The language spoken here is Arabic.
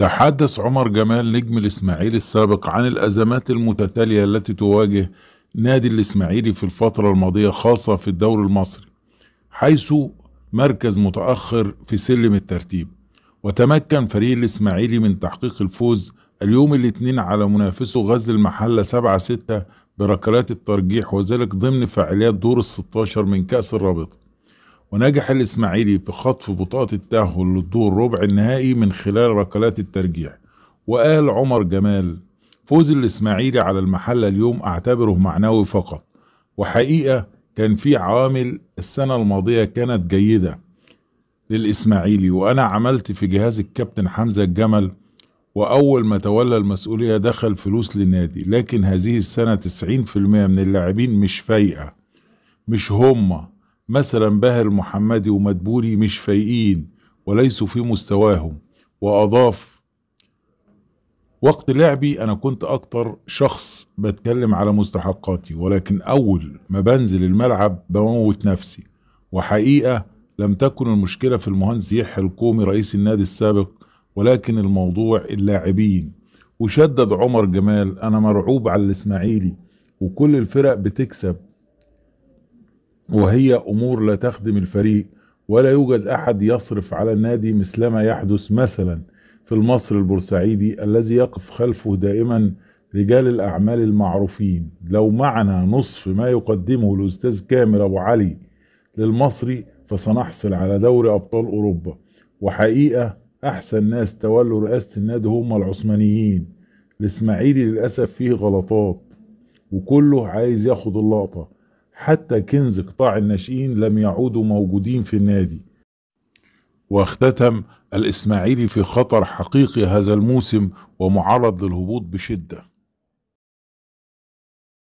تحدث عمر جمال نجم الإسماعيلي السابق عن الأزمات المتتالية التي تواجه نادي الإسماعيلي في الفترة الماضية خاصة في الدوري المصري حيث مركز متأخر في سلم الترتيب وتمكن فريق الإسماعيلي من تحقيق الفوز اليوم الاثنين على منافسه غزل المحلة 7-6 بركلات الترجيح وذلك ضمن فعاليات دور ال 16 من كأس الرابطة ونجح الإسماعيلي في خطف بطاقة التأهل للدور ربع النهائي من خلال ركلات الترجيح وقال عمر جمال فوز الإسماعيلي على المحلة اليوم أعتبره معنوي فقط وحقيقة كان في عوامل السنة الماضية كانت جيدة للإسماعيلي وأنا عملت في جهاز الكابتن حمزة الجمل وأول ما تولى المسؤولية دخل فلوس للنادي لكن هذه السنة 90% من اللاعبين مش فايقة مش هما مثلا باهر المحمدي ومدبولي مش فايقين وليسوا في مستواهم وأضاف وقت لعبي أنا كنت أكتر شخص بتكلم على مستحقاتي ولكن أول ما بنزل الملعب بموت نفسي وحقيقة لم تكن المشكلة في المهندس يحيى الكومي رئيس النادي السابق ولكن الموضوع اللاعبين وشدد عمر جمال أنا مرعوب على الإسماعيلي وكل الفرق بتكسب وهي أمور لا تخدم الفريق ولا يوجد أحد يصرف على النادي مثلما يحدث مثلا في المصري البورسعيدي الذي يقف خلفه دائما رجال الأعمال المعروفين لو معنا نصف ما يقدمه الأستاذ كامل أبو علي للمصري فسنحصل على دوري أبطال أوروبا وحقيقة أحسن ناس تولوا رئاسة النادي هم العثمانيين الإسماعيلي للأسف فيه غلطات وكله عايز ياخد اللقطة حتى كنز قطاع الناشئين لم يعودوا موجودين في النادي واختتم الإسماعيلي في خطر حقيقي هذا الموسم ومعرض للهبوط بشدة